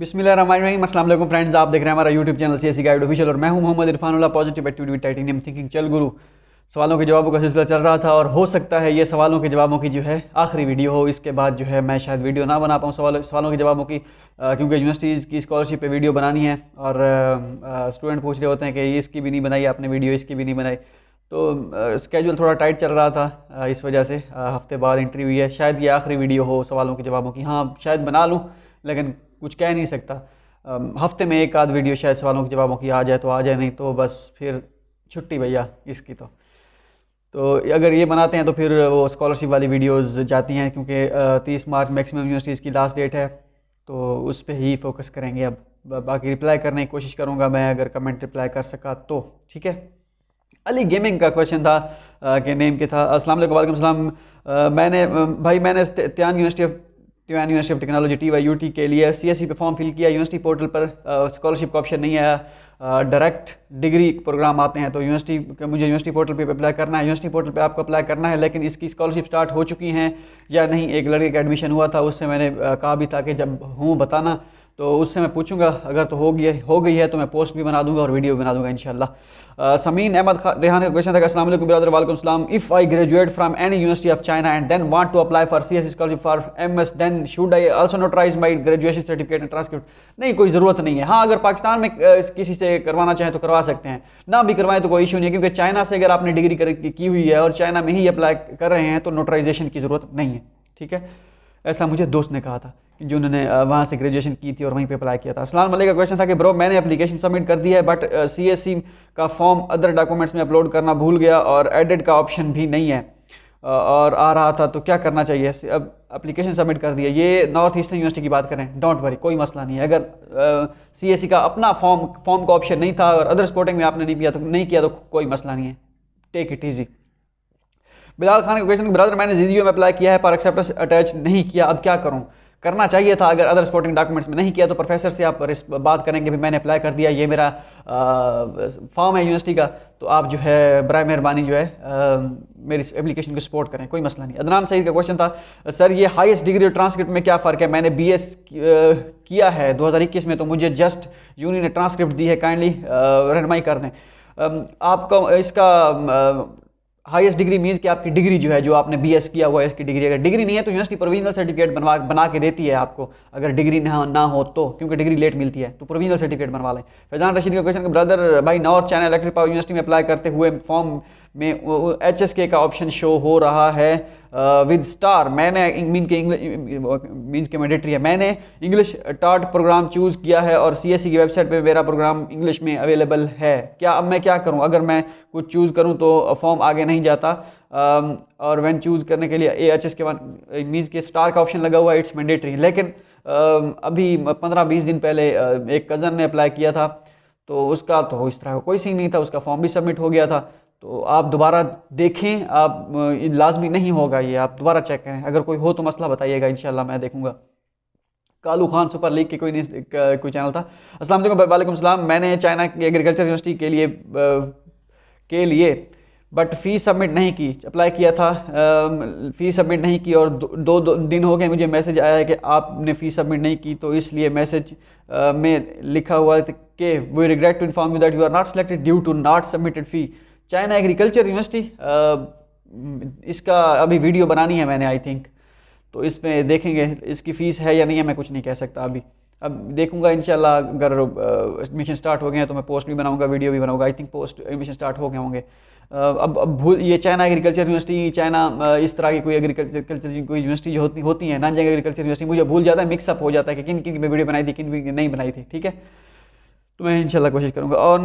बिस्मिल अस्सलाम वालेकुम फ्रेंड्स आप देख रहे हैं हमारा YouTube channel C guide official और मैं हूं Mohammad Irfanullah positive activity name thinking चल गुरु सवालों के जवाबों का सिलसिला चल रहा था और हो सकता है ये सवालों के जवाबों की जो है आखिरी वीडियो हो इसके बाद जो है मैं शायद वीडियो ना बना पाऊँ सवालों सवालों के जवाबों की क्योंकि यूनिवर्सिटीज़ की स्कॉलरशिप पर वीडियो बनानी है और स्टूडेंट पूछ रहे होते हैं कि इसकी भी नहीं बनाई आपने वीडियो इसकी भी नहीं बनाई तो स्केजूल थोड़ा टाइट चल रहा था इस वजह से हफ्ते बाद इंटरव्यू है शायद ये आखिरी वीडियो हो सवालों के जवाबों की हाँ शायद बना लूँ लेकिन कुछ कह नहीं सकता हफ्ते में एक आध वीडियो शायद सवालों के जवाबों की आ जाए तो आ जाए नहीं तो बस फिर छुट्टी भैया इसकी तो तो अगर ये बनाते हैं तो फिर वो स्कॉलरशिप वाली वीडियोस जाती हैं क्योंकि तीस मार्च मैक्सिमम यूनिवर्सिटीज़ की लास्ट डेट है तो उस पर ही फोकस करेंगे अब बाकी रिप्लाई करने की कोशिश करूँगा मैं अगर कमेंट रिप्लाई कर सका तो ठीक है अली गेमिंग का क्वेश्चन था कि के नेम के था असल वालेकुम वालेकुम मैंने भाई मैंने त्यान university of Taiyuan university of technology T Y U T के लिए सी एस सी पे फॉर्म फिल किया यूनिवर्सिटी पोर्टल पर स्कॉलरशिप uh, का ऑप्शन नहीं आया डायरेक्ट डिग्री प्रोग्राम आते हैं तो यूनिवर्सिटी मुझे यूनिवर्सिटी पोर्टल पे अप्लाई करना है यूनिवर्सिटी पोर्टल पे आपको अप्लाई करना है लेकिन इसकी स्कॉलरशिप स्टार्ट हो चुकी हैं या नहीं एक लड़के का एडमिशन हुआ था उससे मैंने uh, कहा भी था कि जब हूँ बताना तो उससे मैं पूछूंगा अगर तो हो गया हो गई है तो मैं पोस्ट भी बना दूंगा और वीडियो भी बना दूंगा इनशाला समीन अहमद रेहान का क्वेश्चन था असल brother if I graduate from any university of China and then want to apply for C S scholarship for M S then should I also notarize my graduation certificate and transcript नहीं कोई ज़रूरत नहीं है हाँ अगर पाकिस्तान में किसी से करवाना चाहें तो करवा सकते हैं ना भी करवाएं तो कोई इशू नहीं है क्योंकि चाइना से अगर आपने डिग्री की हुई है और चाइना में ही अप्लाई कर रहे हैं तो नोटराइजेशन की ज़रूरत नहीं है ठीक है ऐसा मुझे दोस्त ने कहा था जो उन्होंने वहाँ से ग्रेजुएशन की थी और वहीं पर अप्लाई किया था असलान मलिक का क्वेश्चन था कि ब्रो मैंने अपलीकेशन सबमिट कर दी है बट सी एस सी का फॉर्म अदर डॉक्यूमेंट्स में अपलोड करना भूल गया और एडिट का ऑप्शन भी नहीं है और आ रहा था तो क्या करना चाहिए अब अप्लीकेशन सबमिट कर दिया ये नॉर्थ ईस्टर्न यूनिवर्सिटी की बात करें डोंट वरी कोई मसला नहीं है अगर सी का अपना फॉर्म फॉर्म का ऑप्शन नहीं था और अदर स्पोर्टिंग में आपने नहीं किया तो नहीं किया तो कोई मसला नहीं है take it easy Bilal Khan का क्वेश्चन ब्रदर मैंने जीडीओ में अप्लाई किया है पर एक्सेप्टेंस अटैच नहीं किया अब क्या करूँ करना चाहिए था अगर अदर स्पोर्टिंग डॉक्यूमेंट्स में नहीं किया तो प्रोफेसर से आप बात करेंगे भी मैंने अप्लाई कर दिया ये मेरा फॉर्म है यूनिवर्सिटी का तो आप जो है बर मेहरबानी जो है आ, मेरी एप्लीकेशन को सपोर्ट करें कोई मसला नहीं अदनान सईद का क्वेश्चन था सर ये हाईएस्ट डिग्री और ट्रांसक्रिप्ट में क्या फ़र्क है मैंने बी एस किया है दो में तो मुझे जस्ट यूनी ने ट्रांसक्रिप्ट दी है काइंडली रहनमाई कर दें आपका इसका हाईएस्ट डिग्री मीन्स कि आपकी डिग्री जो है जो आपने बीएस किया हुआ है इसकी डिग्री अगर डिग्री नहीं है तो यूनिवर्सिटी प्रोविजनल सर्टिफिकेट बनवा बना के देती है आपको अगर डिग्री ना ना हो तो क्योंकि डिग्री लेट मिलती है तो प्रोविजनल सर्टिफिकेट बनवा लें फैजान रशीद का क्वेश्चन ब्रदर भाई North China Electric Power University में अप्लाई करते हुए फॉर्म में एच का ऑप्शन शो हो रहा है विद uh, स्टार मैंने मीन के मीन्स के मैंडेटरी है मैंने इंग्लिश टाट प्रोग्राम चूज़ किया है और सी e की वेबसाइट पे मेरा प्रोग्राम इंग्लिश में अवेलेबल है क्या अब मैं क्या करूं अगर मैं कुछ चूज़ करूं तो फॉर्म आगे नहीं जाता um, और वैन चूज़ करने के लिए ए एच एस के मीन्स uh, के स्टार का ऑप्शन लगा हुआ है इट्स मैंडेटरी लेकिन um, अभी पंद्रह बीस दिन पहले uh, एक कज़न ने अप्लाई किया था तो उसका तो इस तरह का कोई सीन नहीं था उसका फॉर्म भी सबमिट हो गया था तो आप दोबारा देखें आप लाजमी नहीं होगा ये आप दोबारा चेक करें अगर कोई हो तो मसला बताइएगा इन मैं देखूँगा कालू खान सुपर लीग के कोई न्यूज़ कोई चैनल था असलम वालेकुम सलाम मैंने चाइना की एग्रीकल्चर यूनिवर्सिटी के लिए के लिए बट फ़ीस सबमिट नहीं की अप्लाई किया था फ़ीस सबमिट नहीं की और दो, दो, दिन हो गए मुझे मैसेज आया है कि आपने फ़ीस सबमिट नहीं की तो इसलिए मैसेज में लिखा हुआ कि we regret to inform you that you are not selected due to not submitted fee China Agriculture University इसका अभी वीडियो बनानी है मैंने आई थिंक तो इसमें देखेंगे इसकी फ़ीस है या नहीं है मैं कुछ नहीं कह सकता अभी अब देखूंगा इन अगर एडमिशन स्टार्ट हो गए हैं तो मैं पोस्ट भी बनाऊंगा वीडियो भी बनाऊंगा I think post admission start हो गए होंगे अब अब भूल ये चाइना एग्रीकल्चर यूनिवर्सिटी चाइना इस तरह की कोई एग्रीकल्चर कल्चर कोई यूनिवर्सिटी जो होती होती है नॉन एग्रीकल्चर यूनिवर्सिटी मुझे भूल जाता है मिक्सअप हो जाता है कि किन किन में वीडियो बनाई थी किन किन नहीं बनाई थी ठीक है तो मैं इंशाल्लाह कोशिश करूँगा और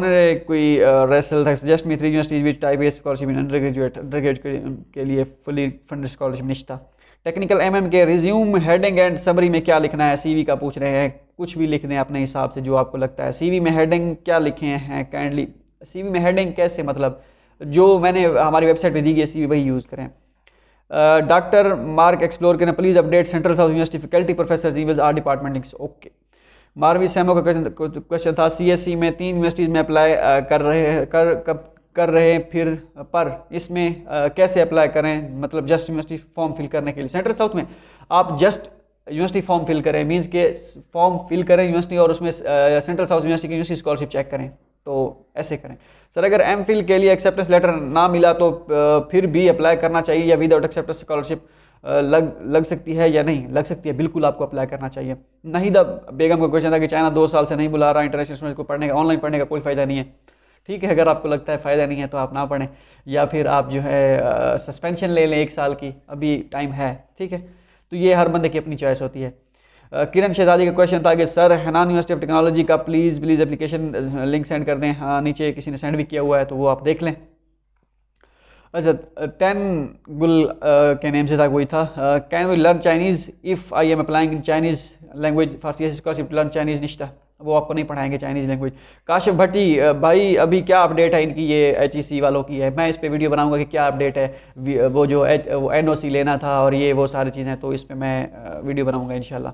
कोई रेसल था जस्ट मैं three universities which type S scholarship in undergraduate undergraduate के लिए फुली फंड स्कॉलरशिप निश्चित टेक्निकल एम के रिज्यूम हेडिंग एंड समरी में क्या लिखना है वी का पूछ रहे हैं कुछ भी लिख दें अपने हिसाब से जो आपको लगता है वी में हेडिंग क्या लिखे हैं काइंडली वी में हेडिंग कैसे मतलब जो मैंने हमारी वेबसाइट पर दी गई सी वही यूज़ करें डॉक्टर मार्क एक्सप्लोर करें please update Central south University faculty professor ji R department links okay बारहवीं सेमो का क्वेश्चन क्वेश्चन था सीएससी e में तीन यूनिवर्सिटीज़ में अप्लाई कर रहे कर कर रहे फिर पर इसमें कैसे अप्लाई करें मतलब जस्ट यूनिवर्सिटी फॉर्म फिल करने के लिए सेंट्रल साउथ में आप जस्ट यूनिवर्सिटी फॉर्म फिल करें मीन्स के फॉर्म फिल करें यूनिवर्सिटी और उसमें सेंट्रल साउथ यूनिवर्सिटी की यूनिवर्सिटी स्कॉलरशिप चेक करें तो ऐसे करें सर अगर एम के लिए एक्सेप्टेंस लेटर ना मिला तो फिर भी अप्लाई करना चाहिए या विदाउट एक्सेप्टेंस स्कॉलरशिप लग लग सकती है या नहीं लग सकती है बिल्कुल आपको अप्लाई करना चाहिए नहीं द बेगम का क्वेश्चन था कि चाइना दो साल से नहीं बुला रहा इंटरनेशनल स्टूडेंट को पढ़ने का ऑनलाइन पढ़ने का कोई फ़ायदा नहीं है ठीक है अगर आपको लगता है फ़ायदा नहीं है तो आप ना पढ़ें या फिर आप जो है सस्पेंशन ले लें एक साल की अभी टाइम है ठीक है तो ये हर बंदे की अपनी चॉइस होती है किरण शहजादी का क्वेश्चन था कि sir Hainan University of Technology का please please application link send कर दें हाँ नीचे किसी ने सेंड भी किया हुआ है तो वो आप देख लें अच्छा टेन गुल के नेम से था कोई था can we learn Chinese if I am applying in Chinese language फारसी लर्न चाइनीज़ निश्ता वो आपको नहीं पढ़ाएंगे चाइनीज़ लैंग्वेज काशिफ भट्टी भाई अभी क्या अपडेट है इनकी ये एच e वालों की है मैं इस पर वीडियो बनाऊंगा कि क्या अपडेट है वो जो एन ओ लेना था और ये वो सारी चीज़ें तो इस पर मैं वीडियो बनाऊँगा इनशाला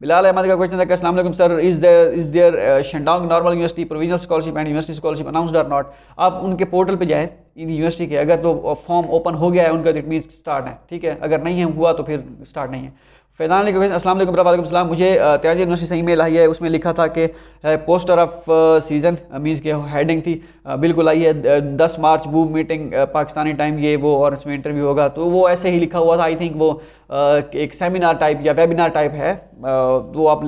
बिलाल अहमद का क्वेश्चन था असल sir is there is there Shandong Normal University provisional scholarship and university scholarship announced or not आप उनके पोर्टल पे जाएँ इन यूनिवर्सिटी के अगर तो फॉर्म uh, ओपन हो गया है उनका तो इट मीन स्टार्ट है ठीक है अगर नहीं है हुआ तो फिर स्टार्ट नहीं है फैजान अली क्वेश्चन अस्सलाम मुझे तैयारी यूनिवर्सिटी से मेल आई है उसमें लिखा था कि पोस्टर ऑफ सीज़न मीन्स के हेडिंग थी बिल्कुल आई है दस मार्च वो मीटिंग पाकिस्तानी टाइम ये वो और इसमें इंटरव्यू होगा तो वो ऐसे ही लिखा हुआ था आई थिंक वो एक सेमिनार टाइप या वेबिनार टाइप है वो आप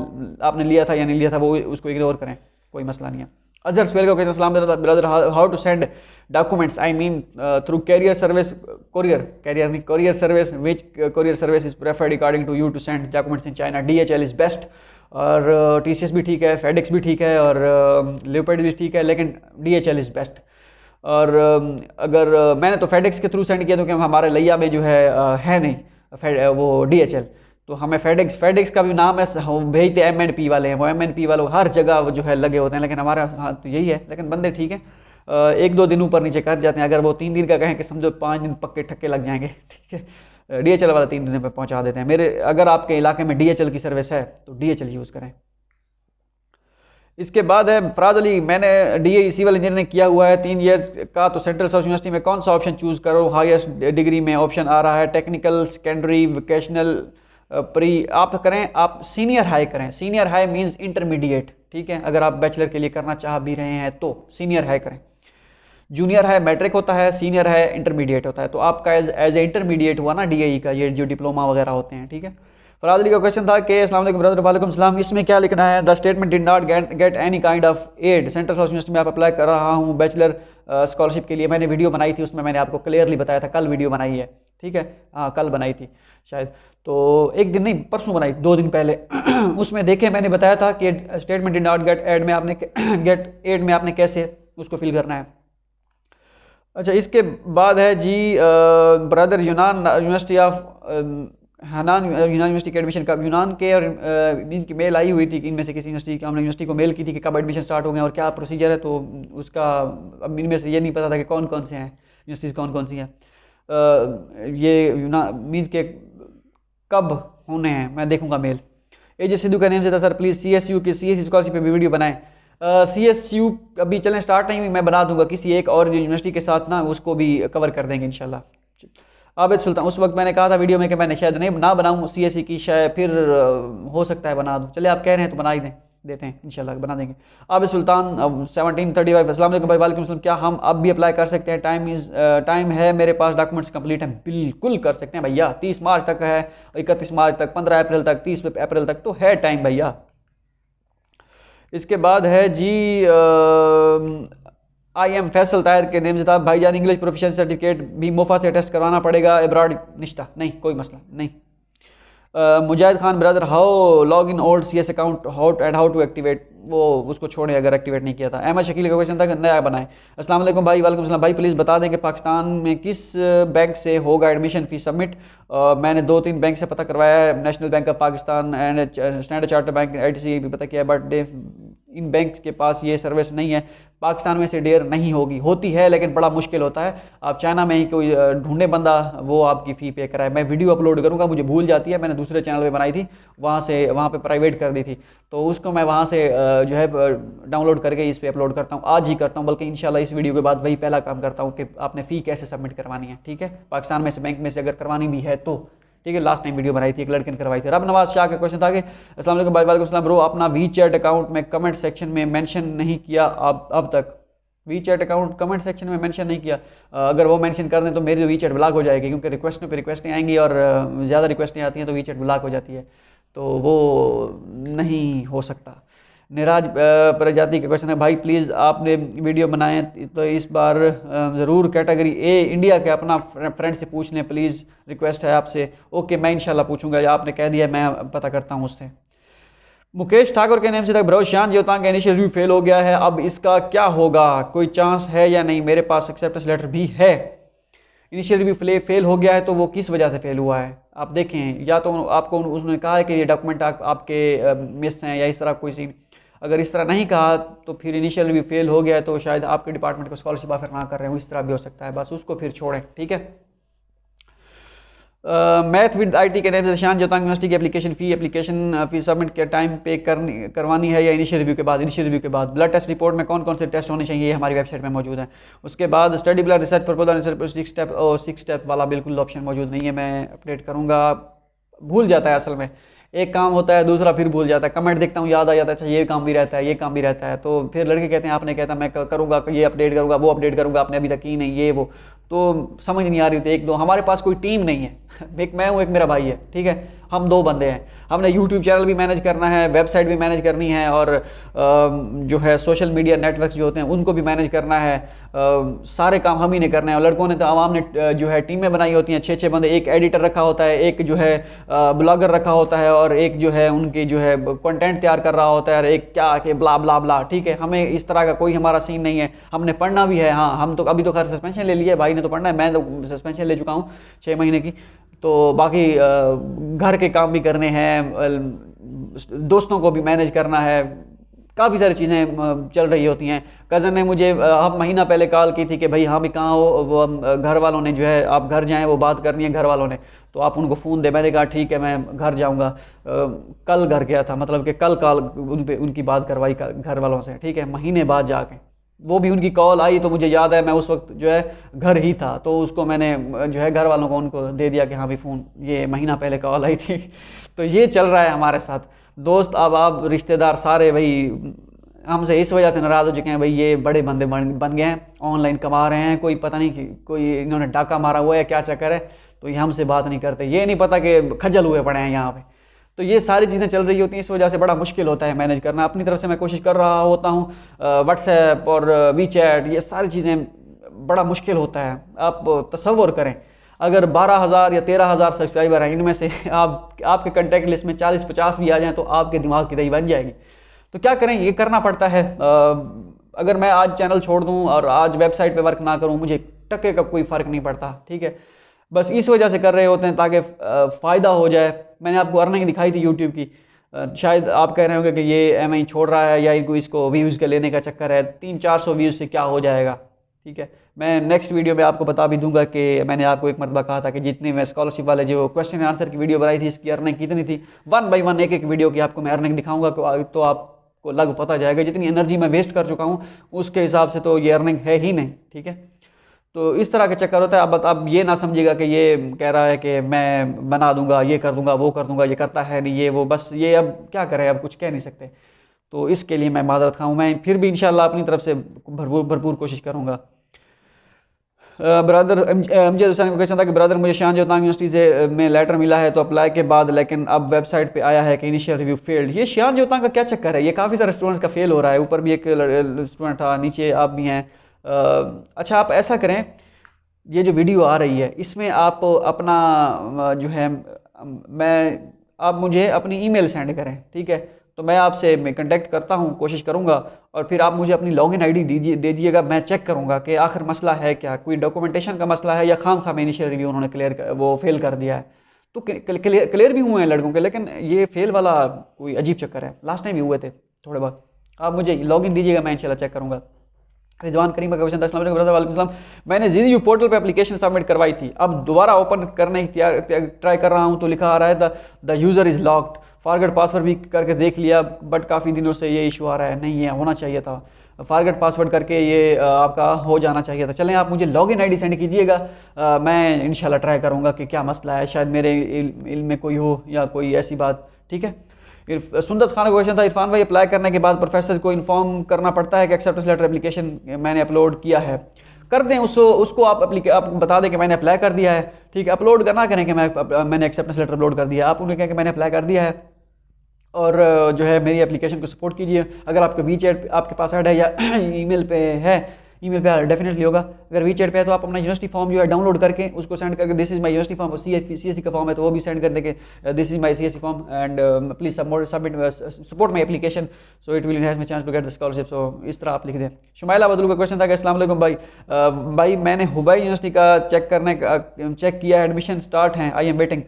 आपने लिया था या नहीं लिया था वो उसको इग्नोर करें कोई मसला नहीं है अदर स्वेल का क्वेश्चन सलाम brother how to send documents I mean through carrier service courier carrier courier service which courier service is preferred according to you to send documents in China D H L is best और T C S भी ठीक है FedEx भी ठीक है और lipid um, भी ठीक है लेकिन D H L is best और um, अगर uh, मैंने तो फेडिक्स के थ्रू सेंड किया तो कि हमारे लैया में जो है, uh, है नहीं uh, वो डी एच एल तो हमें फेडेक्स फेडेक्स का भी नाम है भेजते एम एंड पी वाले हैं वो एम एंड पी वाले हर जगह जो है लगे होते हैं लेकिन हमारा हाथ तो यही है लेकिन बंदे ठीक है एक दो दिन ऊपर नीचे कर जाते हैं अगर वो तीन दिन का कहें कि समझो पाँच दिन पक्के ठक्के लग जाएंगे ठीक है डी एच एल वाला तीन दिन में पहुँचा देते हैं मेरे अगर आपके इलाके में डी एच एल की सर्विस है तो डी एच एल यूज़ करें इसके बाद है फराज अली मैंने डी ए सिविल इंजीनियरिंग किया हुआ है तीन इयर्स का तो सेंट्रल साउथ यूनिवर्सिटी में कौन सा ऑप्शन चूज़ करो हाईएस्ट डिग्री में ऑप्शन आ रहा है टेक्निकल सेकेंडरी वोकेशनल प्री आप करें आप सीनियर हाई करें सीनियर हाई मीन्स इंटरमीडिएट ठीक है अगर आप बैचलर के लिए करना चाह भी रहे हैं तो सीनियर हाई करें जूनियर है मैट्रिक होता है सीनियर है इंटरमीडिएट होता है तो आपका एज एज ए इंटरमीडिएट हुआ ना डी e का ये जो डिप्लोमा वगैरह होते हैं ठीक है फराज अली का क्वेश्चन था कि असल ब्रदर वालेकुम सलाम इसमें क्या लिखना है the statement did not get get any kind of aid Central University में आप अप्लाई कर रहा हूँ बैचलर स्कॉलरशिप के लिए मैंने वीडियो बनाई थी उसमें मैंने आपको क्लियरली बताया था कल वीडियो बनाई है ठीक है हाँ कल बनाई थी शायद तो एक दिन नहीं परसों बनाई दो दिन पहले उसमें देखे मैंने बताया था कि स्टेटमेंट डिन नॉट गेट एड में आपने गेट एड में आपने कैसे उसको फिल करना है अच्छा इसके बाद है जी brother Yunnan University of Henan Yunnan University के एडमिशन कब यूनान के और इनकी मेल आई हुई थी इनमें से किसी यूनिवर्सिटी की हमने यूनिवर्सिटी को मेल की थी कि कब एडमिशन स्टार्ट हो गए और क्या प्रोसीजर है तो उसका अब इनमें से ये नहीं पता था कि कौन कौन से हैं यूनिवर्सिटीज़ कौन कौन सी हैं ये ना मीन के कब होने हैं मैं देखूंगा मेल ए जे सिद्धू का नेम से था sir please C S U की सी एस स्कॉलरशिप पर भी वीडियो बनाएं सी एस यू अभी चलें स्टार्ट नहीं हुई मैं बना दूंगा किसी एक और यूनिवर्सिटी के साथ ना उसको भी कवर कर देंगे इनशाला आबिद सुल्तान उस वक्त मैंने कहा था वीडियो में कि मैंने शायद नहीं ना बनाऊँ सी एस सी e की शायद फिर हो सकता है बना दूँ चले आप कह रहे हैं तो बना ही दें देते हैं इंशाल्लाह बना देंगे अब सुल्तान अब सेवनटीन थर्टी फाइव असलम भाई वालेकुम क्या हम अब भी अप्लाई कर सकते हैं टाइम इज़ टाइम है मेरे पास डॉक्यूमेंट्स कंप्लीट हैं बिल्कुल कर सकते हैं भैया तीस मार्च तक है इकतीस मार्च तक पंद्रह अप्रैल तक तीस अप्रैल तक तो है टाइम भैया इसके बाद है जी आई एम फैसल तायर के नेम से था जान इंग्लिश प्रोफेशन सर्टिफिकेट भी मुफा से टेस्ट करवाना पड़ेगा एब्रॉड निश्ता नहीं कोई मसला नहीं Mujahid Khan brother how log in old C S account how and how to activate वो उसको छोड़ें अगर एक्टिवेट नहीं किया था अहमद शकील का क्वेश्चन था कि नया बनाएं अस्सलाम वालेकुम भाई वालेकुम सलाम भाई प्लीज़ बता दें कि पाकिस्तान में किस बैंक से होगा एडमिशन फीस सबमिट मैंने दो तीन बैंक से पता करवाया है National Bank of Pakistan and Standard Charter Bank I भी पता किया बट दे इन बैंक के पास ये सर्विस नहीं है पाकिस्तान में से डेयर नहीं होगी होती है लेकिन बड़ा मुश्किल होता है आप चाइना में ही कोई ढूंढे बंदा वो आपकी फ़ी पे कराए मैं वीडियो अपलोड करूँगा मुझे भूल जाती है मैंने दूसरे चैनल पे बनाई थी वहाँ से वहाँ पे प्राइवेट कर दी थी तो उसको मैं वहाँ से जो है डाउनलोड करके इस पर अपलोड करता हूँ आज ही करता हूँ बल्कि इन इस वीडियो के बाद वही पहला काम करता हूँ कि आपने फ़ी कैसे सबमिट करवानी है ठीक है पाकिस्तान में से बैंक में से अगर करवानी भी है तो ठीक है लास्ट टाइम वीडियो बनाई थी एक लड़के ने करवाई थी रब नवाज शाह का क्वेश्चन था कि असलम वालेकुम ब्रो अपना वी चैट अकाउंट में कमेंट सेक्शन में मैंशन नहीं किया अब अब तक WeChat account comment section में मेंशन नहीं किया अगर वो मेंशन कर दें तो मेरी वी चैट ब्लॉक हो जाएगी क्योंकि रिक्वेस्ट पर रिक्वेस्टें आएंगी और ज़्यादा रिक्वेस्टें आती हैं तो वी चैट ब्लॉक हो जाती है तो वो नहीं हो सकता निराज प्रजाति का क्वेश्चन है भाई प्लीज़ आपने वीडियो बनाए तो इस बार ज़रूर कैटेगरी ए इंडिया के अपना फ्रेंड से पूछ लें प्लीज़ रिक्वेस्ट है आपसे ओके मैं इंशाल्लाह पूछूंगा आपने कह दिया मैं पता करता हूँ उससे मुकेश ठाकुर के नेम से तक ब्रो जी होता का इनिशियल रिव्यू फेल हो गया है अब इसका क्या होगा कोई चांस है या नहीं मेरे पास एक्सेप्टेंस लेटर भी है इनिशियल रिव्यू फेल हो गया है तो वो किस वजह से फेल हुआ है आप देखें या तो आपको उसने कहा है कि ये डॉक्यूमेंट आपके मिस हैं या इस तरह कोई सीन अगर इस तरह नहीं कहा तो फिर इनिशियल रिव्यू फेल हो गया तो शायद आपके डिपार्टमेंट को स्कॉलरशिप ऑफर ना कर रहे हो इस तरह भी हो सकता है बस उसको फिर छोड़ें ठीक है मैथ विद आईटी के नाम से जोतांग यूनिवर्सिटी की application fee application fee submit के टाइम पे करनी करवानी है या इनिशियल रिव्यू के बाद इनिशियल रिव्यू के बाद ब्लड टेस्ट रिपोर्ट में कौन कौन से टेस्ट होने चाहिए हमारी वेबसाइट में मौजूद है उसके बाद स्टडी ब्लड रिसर्च प्रपोजल सिक्स स्टेप और सिक्स स्टेप वाला बिल्कुल ऑप्शन मौजूद नहीं है मैं अपडेट करूँगा भूल जाता है असल में एक काम होता है दूसरा फिर भूल जाता है कमेंट देखता हूँ याद आ जाता है अच्छा ये काम भी रहता है ये काम भी रहता है तो फिर लड़के कहते हैं आपने कहता मैं करूँगा ये अपडेट करूँगा वो अपडेट करूँगा आपने अभी तक की नहीं ये वो तो समझ नहीं आ रही थी एक दो हमारे पास कोई टीम नहीं है एक मैं हूँ एक मेरा भाई है ठीक है हम दो बंदे हैं हमने यूट्यूब चैनल भी मैनेज करना है वेबसाइट भी मैनेज करनी है और जो है सोशल मीडिया नेटवर्क जो होते हैं उनको भी मैनेज करना है सारे काम हम ही ने करना है और लड़कों ने तो आवाम ने जो है टीमें बनाई होती हैं छः छः बंदे एक एडिटर रखा होता है एक जो है ब्लॉगर रखा होता है और एक जो है उनके जो है कंटेंट तैयार कर रहा होता है एक क्या के ब्ला ब्ला ब्ला ठीक है हमें इस तरह का कोई हमारा सीन नहीं है हमने पढ़ना भी है हाँ हम तो अभी तो खैर सस्पेंशन ले लिया भाई ने तो पढ़ना है मैं तो सस्पेंशन ले चुका हूँ छः महीने की तो बाकी घर के काम भी करने हैं दोस्तों को भी मैनेज करना है काफ़ी सारी चीज़ें चल रही होती हैं कज़न ने मुझे हम महीना पहले कॉल की थी कि भाई हम हाँ, कहाँ हो वो घर वालों ने जो है आप घर जाएँ वो बात करनी है घर वालों ने तो आप उनको फ़ोन दे मैंने कहा ठीक है मैं घर जाऊँगा कल घर गया था मतलब कि कल कॉल उन पर उनकी बात करवाई घर वालों से ठीक है महीने बाद जाके वो भी उनकी कॉल आई तो मुझे याद है मैं उस वक्त जो है घर ही था तो उसको मैंने जो है घर वालों को उनको दे दिया कि हाँ भी फ़ोन ये महीना पहले कॉल आई थी तो ये चल रहा है हमारे साथ दोस्त अब आप रिश्तेदार सारे भाई हमसे इस वजह से नाराज़ हो चुके हैं भाई ये बड़े बंदे बन बन गए हैं ऑनलाइन कमा रहे हैं कोई पता नहीं कि कोई इन्होंने डाका मारा हुआ है क्या चक्कर है तो ये हमसे बात नहीं करते ये नहीं पता कि खजल हुए पड़े हैं यहाँ पे तो ये सारी चीज़ें चल रही होती हैं इस वजह से बड़ा मुश्किल होता है मैनेज करना अपनी तरफ से मैं कोशिश कर रहा होता हूँ व्हाट्सएप और वी ये सारी चीज़ें बड़ा मुश्किल होता है आप तस्वर करें अगर 12000 या 13000 सब्सक्राइबर हैं इनमें से आप आपके कंटेक्ट लिस्ट में 40 50 भी आ जाएं तो आपके दिमाग की दही बन जाएगी तो क्या करें ये करना पड़ता है आ, अगर मैं आज चैनल छोड़ दूँ और आज वेबसाइट पर वर्क ना करूँ मुझे टके का कोई फ़र्क नहीं पड़ता ठीक है बस इस वजह से कर रहे होते हैं ताकि फ़ायदा हो जाए मैंने आपको अर्निंग दिखाई थी यूट्यूब की शायद आप कह रहे होंगे कि ये एम छोड़ रहा है या इनको इसको व्यूज़ के लेने का चक्कर है तीन चार सौ व्यूज़ से क्या हो जाएगा ठीक है मैं नेक्स्ट वीडियो में आपको बता भी दूंगा कि मैंने आपको एक मरतबा कहा था कि जितने मैं स्कॉलरशिप वाले जो क्वेश्चन आंसर की वीडियो बनाई थी इसकी अर्निंग कितनी थी वन बाई वन एक एक वीडियो की आपको मैं अर्निंग दिखाऊंगा तो आपको लग पता जाएगा जितनी एनर्जी मैं वेस्ट कर चुका हूँ उसके हिसाब से तो ये अर्निंग है ही नहीं ठीक है तो इस तरह के चक्कर होता है अब अब ये ना समझिएगा कि ये कह रहा है कि मैं बना दूंगा ये कर दूंगा वो कर दूंगा ये करता है नहीं ये वो बस ये अब क्या करें अब कुछ कह नहीं सकते तो इसके लिए मैं माजरत खाऊँ मैं फिर भी इन अपनी तरफ से भरपूर भरपूर कोशिश करूँगा ब्रदर अमजद हुसैन को क्वेश्चन था कि ब्रदर मुझे शाह जोतान यूनिवर्सिटी से में लेटर मिला है तो अप्लाई के बाद लेकिन अब वेबसाइट पे आया है कि इनिशियल रिव्यू फेल्ड ये शाह जोतान का क्या चक्कर है ये काफ़ी सारे स्टूडेंट्स का फेल हो रहा है ऊपर भी एक स्टूडेंट था नीचे आप भी हैं अच्छा आप ऐसा करें ये जो वीडियो आ रही है इसमें आप अपना जो है मैं आप मुझे अपनी ई सेंड करें ठीक है तो मैं आपसे मैं कंटेक्ट करता हूँ कोशिश करूँगा और फिर आप मुझे अपनी लॉगिन आईडी दीजिए दे दीजिएगा मैं चेक करूँगा कि आखिर मसला है क्या कोई डॉक्यूमेंटेशन का मसला है या खाम खाम इनिशियल रिव्यू उन्होंने क्लियर वो फेल कर दिया है तो क्लियर भी हुए हैं लड़कों के लेकिन ये फेल वाला कोई अजीब चक्कर है लास्ट टाइम भी हुए थे थोड़े बहुत आप मुझे लॉगिन दीजिएगा मैं इनशाला चेक करूँगा रिजवान करीम का क्वेश्चन था वालेकुम मैंने जी यू पोर्टल पे एप्लीकेशन सबमिट करवाई थी अब दोबारा ओपन करने की ट्राई कर रहा हूँ तो लिखा आ रहा है the user is locked forget password भी करके देख लिया बट काफ़ी दिनों से ये इशू आ रहा है नहीं है होना चाहिए था फारगेट पासवर्ड करके ये आपका हो जाना चाहिए था चलें आप मुझे लॉगिन आईडी सेंड कीजिएगा मैं इनशाला ट्राई करूँगा कि क्या मसला है शायद मेरे इल में कोई हो या कोई ऐसी बात ठीक है सुंदर खान का क्वेश्चन था इरफान भाई अप्लाई करने के बाद प्रोफेसर को इन्फॉर्म करना पड़ता है कि एक्सेप्टेंस लेटर एप्लीकेशन मैंने अपलोड किया है कर दें उसको उसको आप आप बता दें कि मैंने अप्लाई कर दिया है ठीक है अपलोड करना करें कि मैं मैंने एक्सेप्टेंस लेटर अपलोड कर दिया आप उन्हें कहें कि मैंने अप्लाई कर दिया है और जो है मेरी एप्लीकेशन को सपोर्ट कीजिए अगर आपका वी चैट आपके पास ऐड है या ईमेल पे है ईमेल पे डेफिनेटली होगा अगर वी चैट पे है तो आप अपना यूनिवर्सिटी फॉर्म जो है डाउनलोड करके उसको सेंड करके this is my university form C S C S C का फॉर्म है तो वो भी सेंड कर देंगे this is my C S C form and please submit support my application so it will enhance my chance to get the scholarship so इस तरह आप लिख दें शुमाइल अब्दुल का क्वेश्चन था कि असलम भाई आ, भाई मैंने हुबई यूनिवर्सिटी का चेक करने का चेक किया एडमिशन स्टार्ट हैं आई एम वेटिंग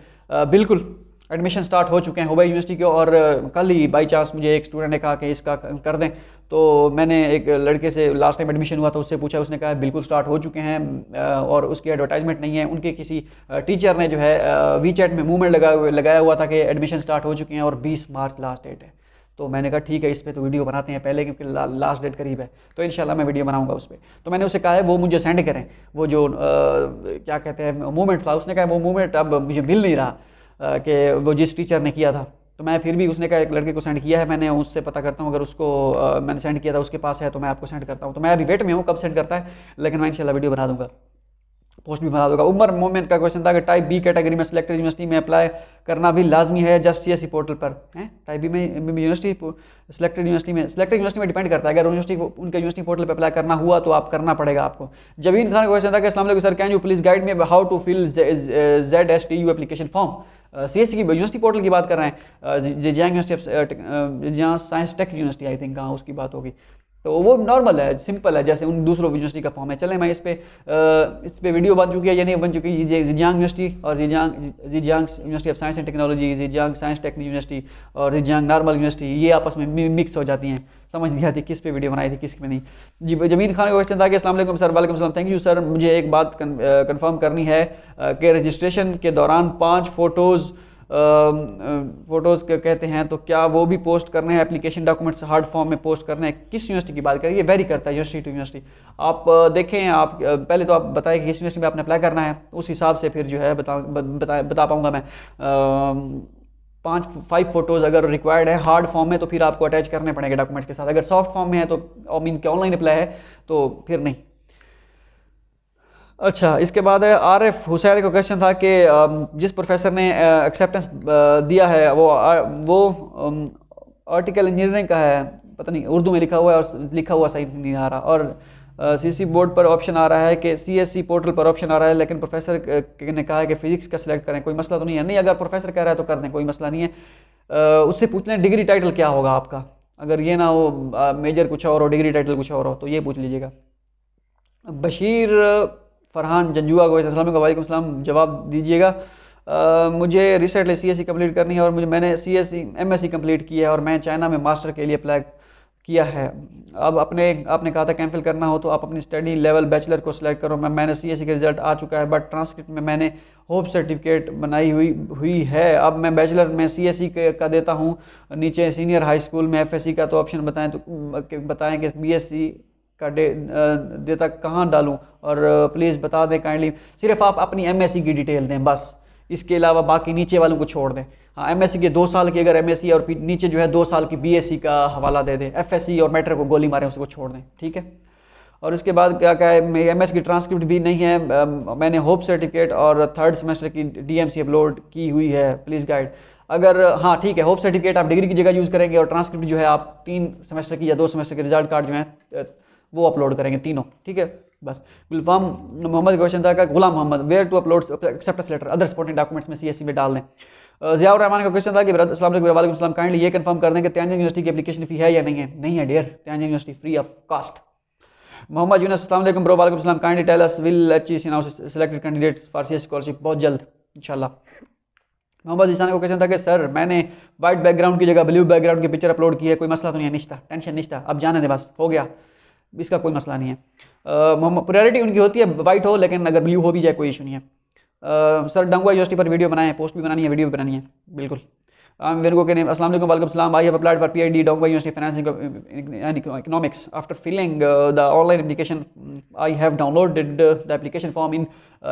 बिल्कुल एडमिशन स्टार्ट हो चुके हैं हुबई यूनिवर्सिटी के और कल ही बाई चांस मुझे एक स्टूडेंट ने कहा कि इसका कर दें तो मैंने एक लड़के से लास्ट टाइम एडमिशन हुआ था उससे पूछा उसने कहा बिल्कुल स्टार्ट हो चुके हैं और उसकी एडवर्टाइजमेंट नहीं है उनके किसी टीचर ने जो है वी चैट में मूवमेंट लगा लगाया हुआ था कि एडमिशन स्टार्ट हो चुके हैं और बीस मार्च लास्ट डेट है तो मैंने कहा ठीक है इस पर तो वीडियो बनाते हैं पहले क्योंकि ला, लास्ट डेट करीब है तो इन मैं वीडियो बनाऊंगा उस पर तो मैंने उसे कहा है वो मुझे सेंड करें वो जो आ, क्या कहते हैं मूवमेंट था उसने कहा वो मूवमेंट अब मुझे मिल नहीं रहा कि वो जिस टीचर ने किया था तो मैं फिर भी उसने कहा एक लड़के को सेंड किया है मैंने उससे पता करता हूँ अगर उसको आ, मैंने सेंड किया था उसके पास है तो मैं आपको सेंड करता हूँ तो मैं अभी वेट में हूँ कब सेंड करता है लेकिन मैं इंशाल्लाह वीडियो बना दूंगा पोस्ट भी बना दूंगा उमर मोमेंट का क्वेश्चन था कि टाइप बी कैटेगरी में सिलेक्टेड यूनिवर्सिटी में अप्लाई करना भी लाजमी है जस्ट सी पोर्टल पर है टाइप बी में यूनिवर्सिटी सिलेक्टेड यूनिवर्सिटी में सिलेक्टेड यूनिवर्सिटी में डिपेंड करता है अगर यूनिवर्सिटी उनके यूनिवर्सिटी पोर्टल पर अप्लाई करना हुआ तो आप करना पड़ेगा आपको जबीन खान का क्वेश्चन था कि असलम sir can you please guide me how to fill Z S T U application form C e की यूनिवर्सिटी पोर्टल की बात कर रहे हैं जैंग यूनिवर्सिटी जहाँ science tech university I think कहाँ उसकी बात होगी तो वो नॉर्मल है सिंपल है जैसे उन दूसरों यूनिवर्सिटी का फॉर्म है चलें मैं इस पर इस पर वीडियो बन चुकी है यानी बन चुकी है जिजियांग यूनिवर्सिटी और Zhejiang Zhejiang University of Science and Technology Zhejiang science technic university और जिजियांग नॉर्मल यूनिवर्सिटी ये आपस में मिक्स हो जाती हैं समझ नहीं आती किस पे वीडियो बनाई थी किस पे नहीं जी जमीन खान का क्वेश्चन था कि असलम सर वालेकुम सलाम थैंक यू सर मुझे एक बात कन्फर्म करनी है कि रजिस्ट्रेशन के दौरान पाँच फ़ोटोज़ फ़ोटोज़ कहते हैं तो क्या वो भी पोस्ट करने हैं एप्लीकेशन डॉक्यूमेंट्स हार्ड फॉर्म में पोस्ट करने हैं किस यूनिवर्सिटी की बात करें ये वेरी करता है यूनिवर्सिटी टू यूनिवर्सिटी आप देखें आप पहले तो आप बताएं कि किस यूनिवर्सिटी में आपने अप्लाई करना है उस हिसाब से फिर जो है बता बता बता पाऊँगा मैं आ, फाइव फोटोज़ अगर रिक्वायर्ड है हार्ड फॉर्म में तो फिर आपको अटैच करने पड़ेंगे डॉक्यूमेंट्स के साथ अगर सॉफ्ट फॉर्म में है तो आई मीन के ऑनलाइन अप्लाई है तो फिर नहीं अच्छा इसके बाद आर एफ हुसैन का क्वेश्चन था कि जिस प्रोफेसर ने एक्सेप्टेंस दिया है वो वो आर्टिकल इंजीनियरिंग का है पता नहीं उर्दू में लिखा हुआ है और लिखा हुआ सही नहीं आ रहा और सीसी बोर्ड पर ऑप्शन आ रहा है कि सीएससी पोर्टल पर ऑप्शन आ रहा है लेकिन प्रोफेसर ने कहा है कि फिजिक्स का सिलेक्ट करें कोई मसला तो नहीं है नहीं अगर प्रोफेसर कह रहा है तो कर दें कोई मसला नहीं है उससे पूछ लें डिग्री टाइटल क्या होगा आपका अगर ये ना हो मेजर कुछ और हो डिग्री टाइटल कुछ और हो तो ये पूछ लीजिएगा बशीर फ़रहान जंजुआ गोई असलम जवाब दीजिएगा मुझे recently C S C complete करनी है और मुझे मैंने C S C M S C complete किया है और मैं चाइना में मास्टर के लिए अप्लाई किया है अब अपने आपने कहा था कैंफिल करना हो तो आप अपनी स्टडी लेवल बैचलर को सिलेक्ट करो मैं मैंने सी एस सी का रिजल्ट आ चुका है बट ट्रांसक्रिप्ट में मैंने होप सर्टिफिकेट बनाई हुई हुई है अब मैं बैचलर में सी एस सी का देता हूँ नीचे सीनियर हाई स्कूल में एफ एस सी का तो ऑप्शन बताएं तो बताएं कि बी एस e सी का डे डेटा कहाँ डालूँ और प्लीज़ बता दें काइंडली सिर्फ आप अपनी एम की डिटेल दें बस इसके अलावा बाकी नीचे वालों को छोड़ दें हाँ एम के दो साल की अगर एम और नीचे जो है दो साल की बी का हवाला दे दें एफ और मेट्रो को गोली मारें उसको छोड़ दें ठीक है और उसके बाद क्या क्या है एम की ट्रांसक्रिप्ट भी नहीं है मैंने होप सर्टिफिकेट और थर्ड सेमेस्टर की सी अपलोड की हुई है प्लीज़ गाइड अगर हाँ ठीक है होप सर्टिफिकेट आप डिग्री की जगह यूज़ करेंगे और ट्रांसक्रिप्ट जो है आप तीन सेमेस्टर की या दो सेमेस्टर के रिजल्ट कार्ड जो है वो अपलोड करेंगे तीनों ठीक है बस गुलफाम मोहम्मद क्वेश्चन था Ghulam Mohammad where to upload acceptance letter other supporting documents में सी e में डाल दें जियाउर रहमान का क्वेश्चन था कि वालेकुम काइंडली ये कंफर्म कर दें कि तैयान यूनिवर्सिटी की एप्लीकेशन फी है या नहीं है नहीं है डेयर तैयार university free of cost Mohammad Younus अलैक्म ब्रो वालेकुम kindly tell us will see now selected candidates for C scholarship बहुत जल्द इंशाल्लाह मोहम्मद ईसान का क्वेश्चन था कि सर मैंने वाइट बैकग्राउंड की जगह ब्लू बैकग्राउंड की पिक्चर अपलोड की है कोई मसला तो नहीं है निश्ता टेंशन निश्ता अब जाने दे बस हो गया इसका कोई मसला नहीं है प्रायोरिटी उनकी होती है वाइट हो लेकिन अगर ब्लू हो भी जाए कोई इशू नहीं है सर डंगवा यूनिवर्सिटी पर वीडियो बनाए पोस्ट भी बनानी है वीडियो भी बनानी है बिल्कुल आम वेनको के असल वेलकम सलाम I have applied for P I D Donghua university financing economics after filling the online application I have downloaded the application form in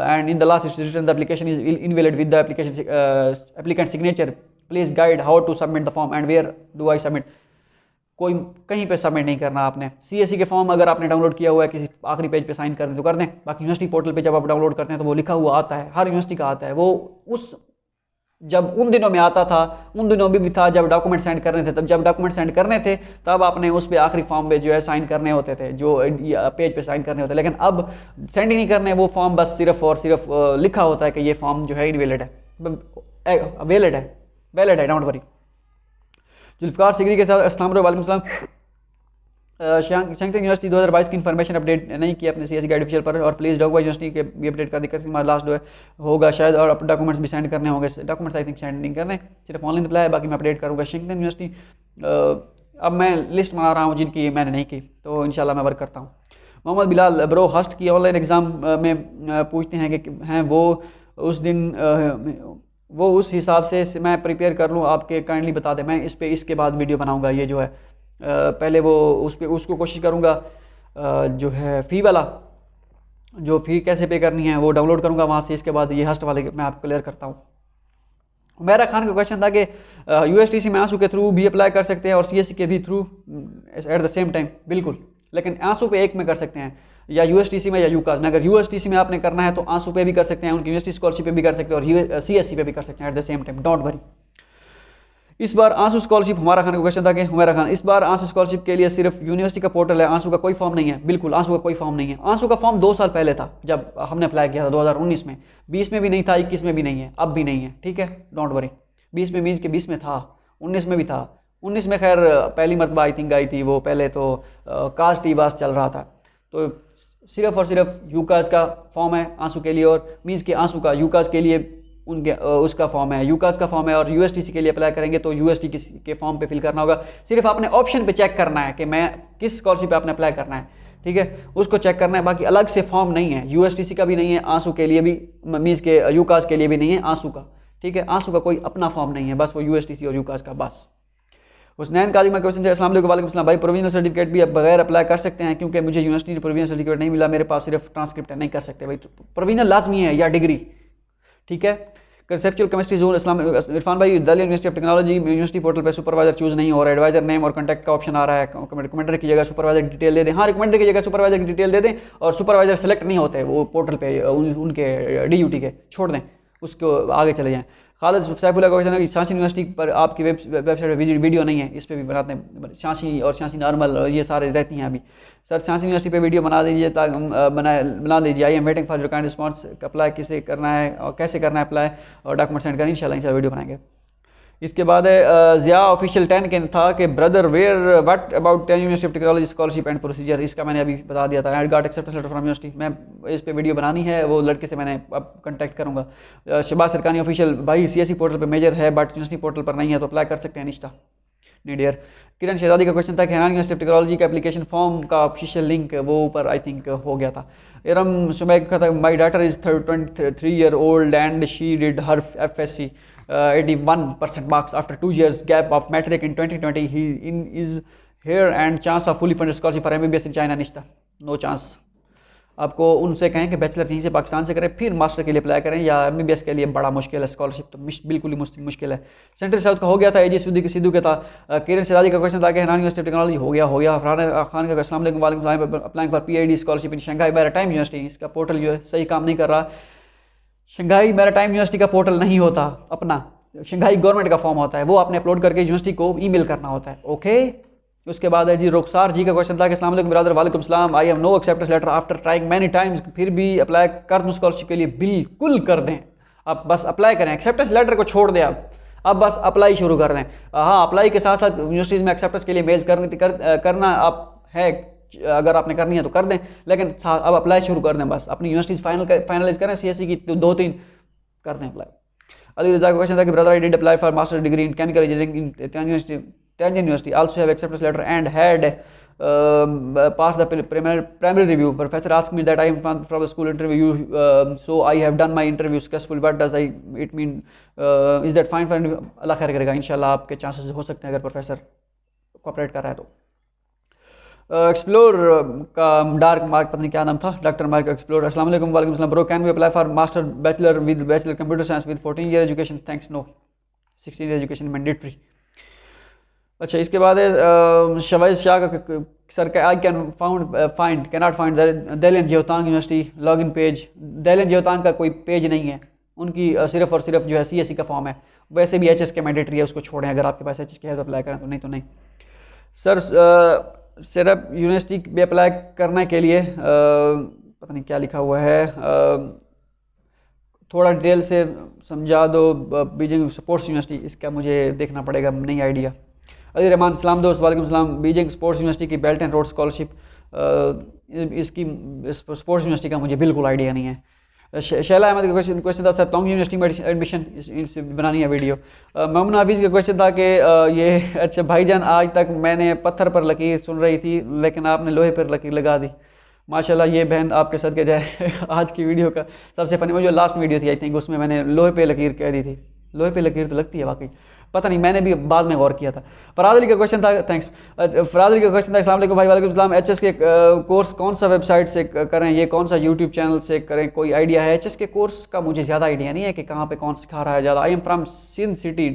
and in the last return the application is invalid with the application applicant signature please guide how to submit the form and where do I submit कोई कहीं पे submit नहीं करना आपने सी e के form अगर आपने download किया हुआ है किसी आखिरी पेज पे साइन कर दें तो कर दें बाकी यूनिवर्सिटी पोर्टल पे जब आप डाउनलोड करते हैं तो वो लिखा हुआ आता है हर यूनिवर्सिटी का आता है वो उस जब उन दिनों में आता था उन दिनों भी, भी था जब डॉक्यूमेंट सेंड करने थे तब जब डॉक्यूमेंट सेंड करने थे तब आपने उस पर आखिरी फॉर्म पे जो है साइन करने होते थे जो पेज पे साइन करने होते लेकिन अब सेंड ही नहीं करने वो फॉर्म बस सिर्फ और सिर्फ लिखा होता है कि ये फॉर्म जो है इनवेलिड है वेलिड है वेलिड है डोंट वरी जुल्फ़ार सिगरी के साथ इस्लाम वालेकुम शंगटन यूनिवर्सिटी 2022 की इन्फॉर्मेशन अपडेट नहीं किया अपने सी एस गाइड ऑफिशियल पर और प्लीज़ डोगवा यूनिवर्सिटी के भी अपडेट कर दिक्कत हमारा लास्ट होगा शायद और अपने डॉक्यूमेंट्स भी सेंड करने होंगे डॉक्यूमेंट्स आई थिंक सेंड नहीं करने सिर्फ ऑनलाइन अपलाई है बाकी मैं अपडेट करूँगा शंगटन यूनिवर्सिटी अब मैं लिस्ट मंगा रहा हूँ जिनकी मैंने नहीं की तो इन मैं वर्क करता हूँ मोहम्मद बिलाल ब्रो हस्ट की ऑनलाइन एग्ज़ाम में पूछते हैं कि हैं वो उस दिन वो उस हिसाब से मैं प्रिपेयर कर लूँ आपके काइंडली बता दें मैं इस पर इसके बाद वीडियो बनाऊँगा ये जो है पहले वो उस पर उसको कोशिश करूँगा जो है फ़ी वाला जो फ़ी कैसे पे करनी है वो डाउनलोड करूँगा वहाँ से इसके बाद ये हस्ट वाले मैं आपको क्लियर करता हूँ मेरा खान का क्वेश्चन था कि यू एस टी सी में आंसू के थ्रू भी अप्लाई कर सकते हैं और सी एस सी के भी through at the same time बिल्कुल लेकिन आंसू पे एक में कर सकते हैं या यू में या यूकास में अगर यू में आपने करना है तो आंसू पे भी कर सकते हैं उनकी यूनिवर्सिटी स्कॉलरशिप पे भी कर सकते हैं और सी e पे भी कर सकते हैं एट द सेम टाइम डॉट वरी इस बार आंसू स्कॉलरशिप हमारा खान का क्वेश्चन था कि हमारा खान इस बार आंसू स्कॉलरशिप के लिए सिर्फ यूनिवर्सिटी का पोर्टल है आंसू का कोई फॉर्म नहीं है बिल्कुल आंसू का कोई फॉर्म नहीं है आंसू का फॉर्म दो साल पहले था जब हमने अप्लाई किया था दो में बीस में भी नहीं था इक्कीस में भी नहीं है अब भी नहीं है ठीक है डोंट वरी बीस में मीन्स के बीस में था उन्नीस में भी था उन्नीस में खैर पहली मरतबा आई थिंक आई थी वो पहले तो कास्ट ई चल रहा था तो सिर्फ और सिर्फ यूकास का फॉर्म है आंसू के लिए और मीन्स के आंसू का यूकास के लिए उनके उसका फॉर्म है यूकास का फॉर्म है और यूएसटीसी के लिए अप्लाई करेंगे तो यूएसटी के फॉर्म पे फिल करना होगा सिर्फ आपने ऑप्शन पे चेक करना है कि मैं किस स्कॉलरशिप पे आपने अप्लाई करना है ठीक है उसको चेक करना है बाकी अलग से फॉर्म नहीं है यूएसटीसी का भी नहीं है आंसू के लिए भी मीन्स के यूकास के लिए भी नहीं है आंसू का ठीक है आंसू का कोई अपना फॉर्म नहीं है बस वो यूएसटीसी और यूकास का बस हुसनैन काजी का क्वेश्चन असल वालेकुम भाई प्रोविजनल सर्टिफिकेट भी अब बगैर अप्लाई कर सकते हैं क्योंकि मुझे यूनिवर्सिटी ने प्रोविजनल सर्टिफिकेट नहीं मिला मेरे पास सिर्फ ट्रांसक्रिप्ट है नहीं कर सकते भाई प्रोविजनल तो लाजमी है या डिग्री ठीक है conceptual chemistry zone Islam Irfan भाई Delhi university of technology university portal पर सुपरवाइजर चूज नहीं हो रहा है एडवाइजर नेम और कॉन्टैक्ट का ऑप्शन आ रहा है रिकमेंडर की जगह सुपरवाइजर डिटेल दे दें हाँ रिकमेंडर की जगह सुपरवाइजर की डिटेल दे दें और सुपरवाइजर सेलेक्ट नहीं होते वो पोर्टल पर उनके डी के छोड़ दें उसको आगे चले जाएँ खालिद सैफुल्ला का क्वेश्चन है कि शांसी यूनिवर्सिटी पर आपकी वेबसाइट पर वीडियो नहीं है इस पर भी बनाते हैं शांसी मतलब और शांसी नॉर्मल और ये सारे रहती हैं अभी सर शांसी यूनिवर्सिटी पे वीडियो बना दीजिए ताकि बना बना लीजिए I am waiting for your kind response apply किसे करना है और कैसे करना है अप्लाई और डॉक्यूमेंट सेंड करें इन शाला वीडियो बनाएंगे इसके बाद है ज़िया ऑफिशियल टेन के था कि brother where what about ten university of technology scholarship and procedure इसका मैंने अभी बता दिया था एड गार्ड एक्सेप्टेंस लेटर फ्रॉम यूनिवर्सिटी मैं इस पर वीडियो बनानी है वो लड़के से मैंने अब कॉन्टैक्ट करूँगा शिबा सरकारी ऑफिशियल भाई सी पोर्टल पर मेजर है बट यूनिवर्सिटी पोर्टल पर नहीं है तो अप्लाई कर सकते हैं निष्ठा नीडियर किरण शहजादी का क्वेश्चन था कि हैरान यूनिवर्सिटी टेक्नोलॉजी का एप्लीकेशन फॉर्म का ऑफिशियल लिंक वो ऊपर आई थिंक हो गया था इरम सुबह का था my daughter is third twenty three year old and she did her F S C uh, 81% marks after two years gap of metric in 2020 he in is here and chance of fully funded scholarship for mbbs in china Nishta no chance आपको उनसे कहें कि bachelor यहीं से पाकिस्तान से करें फिर master के लिए अप्लाई करें या एम के लिए बड़ा मुश्किल है स्कॉलरशिप तो बिल्कुल ही मुश्किल है सेंट्रल साउथ का हो गया था एजी सिद्धू के सिद्धू के था किरण uh, सिदाजी का क्वेश्चन था कि हरान यूनिवर्सिटी टेक्नोलॉजी हो गया हो गया फरहान खान का असलम वालेकुम applying for P scholarship in Shanghai maritime university इसका पोर्टल जो है सही काम नहीं कर रहा शंघाई मैराटाइम यूनिवर्सिटी का पोर्टल नहीं होता अपना शंघाई गवर्नमेंट का फॉर्म होता है वो आपने अपलोड करके यूनिवर्सिटी को ईमेल करना होता है ओके उसके बाद है जी रुखसार जी का क्वेश्चन था कि असल बिरादर वालेकुम सलाम I have no except letter after trying many times फिर भी अप्लाई कर दूँ स्कॉलरशिप के लिए बिल्कुल कर दें आप बस अप्लाई करें एक्सेप्टेंस लेटर को छोड़ दें आप अब बस अप्लाई शुरू कर दें हाँ अप्लाई के साथ साथ यूनिवर्सिटीज़ में एक्सेप्टेंस के लिए मेज कर, करना आप है अगर आपने करनी है तो कर दें लेकिन अब अप्लाई शुरू कर दें बस अपनी यूनिवर्सिटीज फाइनल कर, फाइनलाइज करें सी e की दो तीन कर दें अप्लाई अली रजा का क्वेश्चन था कि brother I did apply for master degree in mechanical engineering in ten university ten university also have acceptance letter and had pass the primary review professor ask me that I am from school interview so I have done my interview successful but does I it mean is that fine for अल्लाह खैर करेगा इन आपके chances हो सकते हैं अगर professor cooperate कर रहा है तो एक्सप्लोर का डार्क मार्क पता नहीं क्या नाम था डॉक्टर मार्क एक्सप्लोर असल वालेकुम bro can we apply for master bachelor with bachelor computer science with fourteen year education thanks no sixteen year education mandatory अच्छा इसके बाद है शाह का sir I can found find can not find दैल and university log in page दैल एन Jiaotong का कोई पेज नहीं है उनकी सिर्फ और सिर्फ जो है सी एस सी का फॉर्म है वैसे भी एच एस के मैंडेटरी है उसको छोड़ें अगर आपके पास एच एस के है तो अप्लाई करें तो नहीं तो नहीं सर सिर्फ यूनिवर्सिटी भी अप्लाई करने के लिए पता नहीं क्या लिखा हुआ है थोड़ा डिटेल से समझा दो बीजिंग स्पोर्ट्स यूनिवर्सिटी इसका मुझे देखना पड़ेगा नहीं आइडिया अली रहमान सलाम दोस्त वालेकुम सलाम बीजिंग स्पोर्ट्स यूनिवर्सिटी की बेल्ट एंड रोड स्कॉलरशिप इसकी स्पोर्ट्स यूनिवर्सिटी का मुझे बिल्कुल आइडिया नहीं है शैला अहमद का क्वेश्चन क्वेश्चन था सर तोंग यूनिवर्सिटी में एडमिशन बनानी है वीडियो ममन हाफिज़ का क्वेश्चन था कि ये अच्छा भाईजान आज तक मैंने पत्थर पर लकीर सुन रही थी लेकिन आपने लोहे पर लकीर लगा दी माशाल्लाह ये बहन आपके साथ के जाए आज की वीडियो का सबसे फनी मुझे लास्ट वीडियो थी आई थिंक उसमें मैंने लोहे पे लकीर कह दी थी लोहे पर लकीर तो लगती है वाकई पता नहीं मैंने भी बाद में गौर किया था फराज अली का क्वेश्चन था थैंक्स फराज अली का क्वेश्चन था इस्लाम भाई वालेकाम एच के कोर्स कौन सा वेबसाइट से करें ये कौन सा यूट्यूब चैनल से करें कोई आइडिया है एच के कोर्स का मुझे ज़्यादा आइडिया नहीं है कि कहाँ पर कौन सिखा रहा है ज़्यादा I am from Sindh city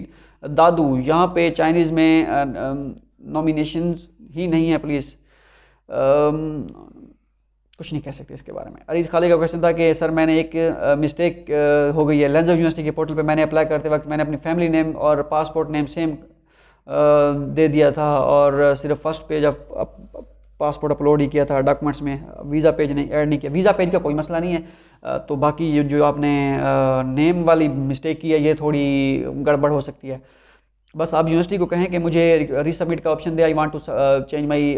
Dadu यहाँ पे चाइनीज़ में नॉमिनेशन ही नहीं है प्लीज़ कुछ नहीं कह सकते इसके बारे में अरीज खाली का क्वेश्चन था कि सर मैंने एक मिस्टेक हो गई है लेंस यूनिवर्सिटी के पोर्टल पे मैंने अप्लाई करते वक्त मैंने अपनी फैमिली नेम और पासपोर्ट नेम सेम दे दिया था और सिर्फ first page of passport upload ही किया था डॉक्यूमेंट्स में वीज़ा पेज नहीं ऐड नहीं किया वीज़ा पेज का कोई मसला नहीं है तो बाकी ये जो आपने नेम वाली मिस्टेक की है ये थोड़ी गड़बड़ हो सकती है बस आप यूनिवर्सिटी को कहें कि मुझे रिसबमिट का ऑप्शन दे I want to change my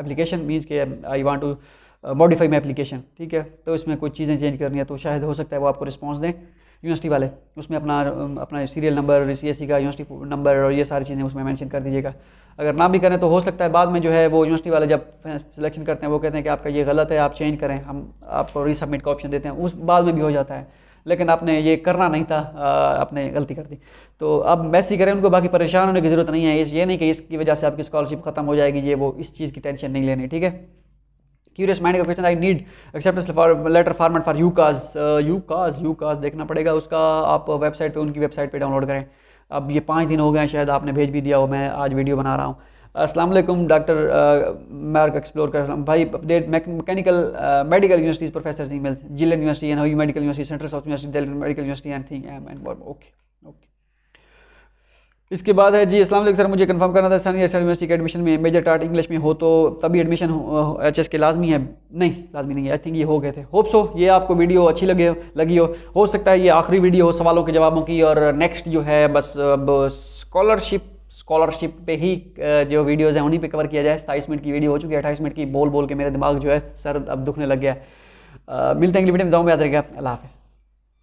application means के I want to modify my application ठीक है तो इसमें कुछ चीज़ें चेंज करनी है तो शायद हो सकता है वो आपको रिस्पॉन्स दें यूनिवर्सिटी वाले उसमें अपना um, अपना serial number C S C का यूनिवर्सिटी नंबर और ये सारी चीज़ें उसमें मेंशन कर दीजिएगा अगर ना भी करें तो हो सकता है बाद में जो है वो यूनिवर्सिटी वाले जब सिलेक्शन करते हैं वो कहते हैं कि आपका ये गलत है आप चेंज करें हम आपको रीसबमिट का ऑप्शन देते हैं उस बाद में भी हो जाता है लेकिन आपने ये करना नहीं था आपने गलती कर दी तो अब मैसी करें उनको बाकी परेशान होने की ज़रूरत नहीं है इस ये नहीं कि इसकी वजह से आपकी स्कॉलरशिप खत्म हो जाएगी ये वो इस चीज़ की टेंशन नहीं लेनी ठीक है क्यूरियस माइंड का question I need acceptance letter format for you cause you cause you cause देखना पड़ेगा उसका आप वेबसाइट पर उनकी वेबसाइट पर डाउनलोड करें अब ये पाँच दिन हो गए शायद आपने भेज भी दिया हो मैं आज वीडियो बना रहा हूँ असलम डॉक्टर मैर्क एक्सप्लोर कर भाई update mechanical medical universities professor email जिले यूनिवर्सिटी एंड हयू medical university central south university Delhi medical university and thing and okay okay इसके बाद है जी असलम सर मुझे कंफर्म करना था सनी यूनिवर्सिटी के एडमिशन में मेजर टार्ट इंग्लिश में हो तो तभी एडमिशन एच एस के लाजमी है नहीं लाजमी नहीं है आई थिंक ये हो गए थे होप सो ये आपको वीडियो अच्छी लगे लगी हो हो सकता है ये आखिरी वीडियो हो सवालों के जवाबों की और नेक्स्ट जो है बस अब स्कॉलरशिप स्कॉलरशिप पे ही जो वीडियोज़ हैं उन्हीं पे कवर किया जाए सताईस मिनट की वीडियो हो चुकी है अट्ठाईस मिनट की बोल बोल के मेरा दिमाग जो है सर अब दुखने लग गया है मिलते हैं अगली वीडियो में जाऊँ याद रहेगा अल्लाह हाफिज़